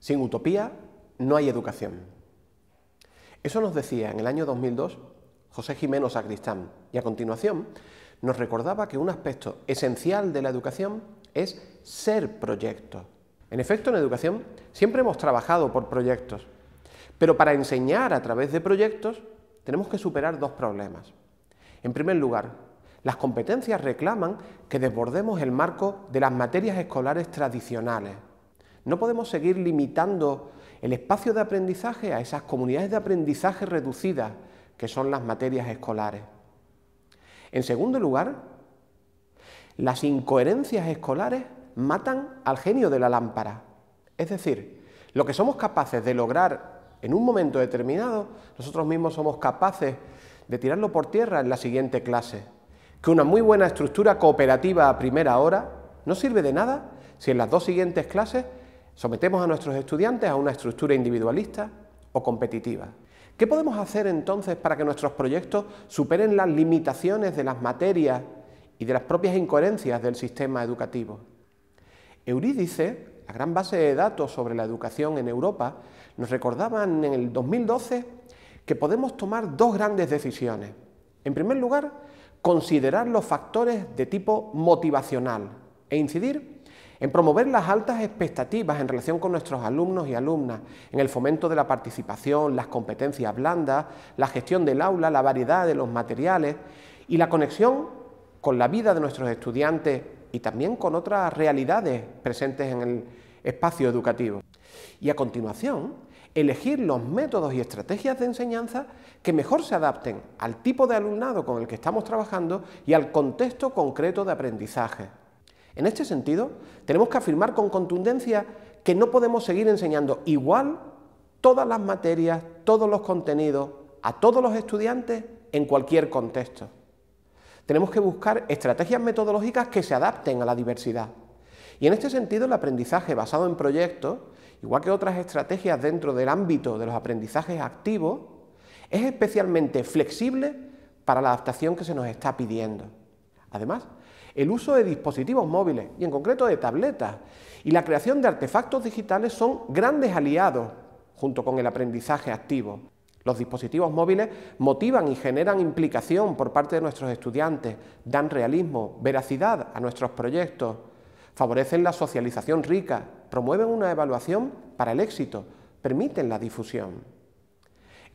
Sin utopía no hay educación. Eso nos decía en el año 2002 José Jiménez Sacristán y a continuación nos recordaba que un aspecto esencial de la educación es ser proyecto. En efecto, en educación siempre hemos trabajado por proyectos, pero para enseñar a través de proyectos tenemos que superar dos problemas. En primer lugar, las competencias reclaman que desbordemos el marco de las materias escolares tradicionales. No podemos seguir limitando el espacio de aprendizaje a esas comunidades de aprendizaje reducidas que son las materias escolares. En segundo lugar, las incoherencias escolares matan al genio de la lámpara. Es decir, lo que somos capaces de lograr en un momento determinado, nosotros mismos somos capaces de tirarlo por tierra en la siguiente clase que una muy buena estructura cooperativa a primera hora no sirve de nada si en las dos siguientes clases sometemos a nuestros estudiantes a una estructura individualista o competitiva. ¿Qué podemos hacer entonces para que nuestros proyectos superen las limitaciones de las materias y de las propias incoherencias del sistema educativo? Eurídice, la gran base de datos sobre la educación en Europa, nos recordaba en el 2012 que podemos tomar dos grandes decisiones. En primer lugar, considerar los factores de tipo motivacional e incidir en promover las altas expectativas en relación con nuestros alumnos y alumnas, en el fomento de la participación, las competencias blandas, la gestión del aula, la variedad de los materiales y la conexión con la vida de nuestros estudiantes y también con otras realidades presentes en el espacio educativo. Y a continuación, elegir los métodos y estrategias de enseñanza que mejor se adapten al tipo de alumnado con el que estamos trabajando y al contexto concreto de aprendizaje. En este sentido, tenemos que afirmar con contundencia que no podemos seguir enseñando igual todas las materias, todos los contenidos, a todos los estudiantes en cualquier contexto. Tenemos que buscar estrategias metodológicas que se adapten a la diversidad. Y en este sentido, el aprendizaje basado en proyectos igual que otras estrategias dentro del ámbito de los aprendizajes activos, es especialmente flexible para la adaptación que se nos está pidiendo. Además, el uso de dispositivos móviles y en concreto de tabletas y la creación de artefactos digitales son grandes aliados junto con el aprendizaje activo. Los dispositivos móviles motivan y generan implicación por parte de nuestros estudiantes, dan realismo, veracidad a nuestros proyectos, favorecen la socialización rica, promueven una evaluación para el éxito, permiten la difusión.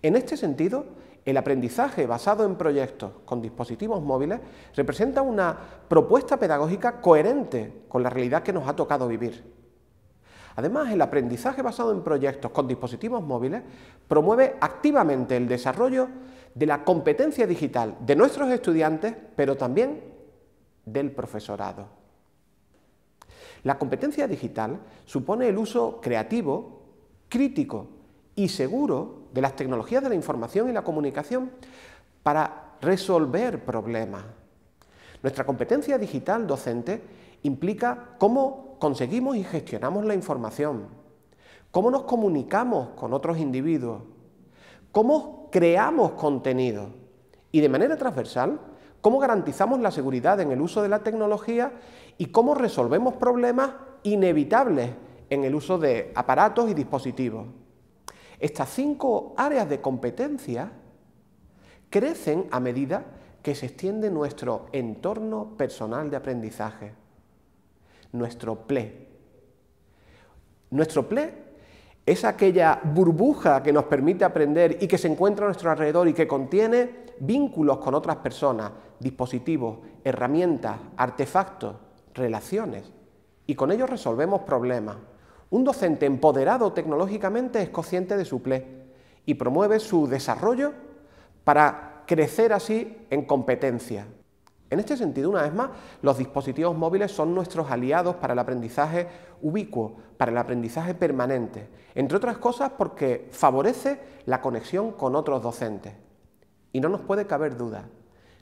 En este sentido, el aprendizaje basado en proyectos con dispositivos móviles representa una propuesta pedagógica coherente con la realidad que nos ha tocado vivir. Además, el aprendizaje basado en proyectos con dispositivos móviles promueve activamente el desarrollo de la competencia digital de nuestros estudiantes, pero también del profesorado. La competencia digital supone el uso creativo, crítico y seguro de las tecnologías de la información y la comunicación para resolver problemas. Nuestra competencia digital docente implica cómo conseguimos y gestionamos la información, cómo nos comunicamos con otros individuos, cómo creamos contenido y de manera transversal cómo garantizamos la seguridad en el uso de la tecnología y cómo resolvemos problemas inevitables en el uso de aparatos y dispositivos. Estas cinco áreas de competencia crecen a medida que se extiende nuestro entorno personal de aprendizaje, nuestro PLE. Nuestro PLE es aquella burbuja que nos permite aprender y que se encuentra a nuestro alrededor y que contiene vínculos con otras personas, dispositivos, herramientas, artefactos, relaciones. Y con ellos resolvemos problemas. Un docente empoderado tecnológicamente es consciente de su PLE y promueve su desarrollo para crecer así en competencia, en este sentido, una vez más, los dispositivos móviles son nuestros aliados para el aprendizaje ubicuo, para el aprendizaje permanente, entre otras cosas porque favorece la conexión con otros docentes. Y no nos puede caber duda,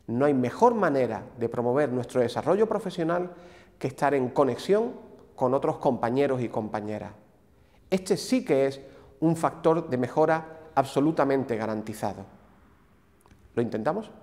no hay mejor manera de promover nuestro desarrollo profesional que estar en conexión con otros compañeros y compañeras. Este sí que es un factor de mejora absolutamente garantizado. ¿Lo intentamos?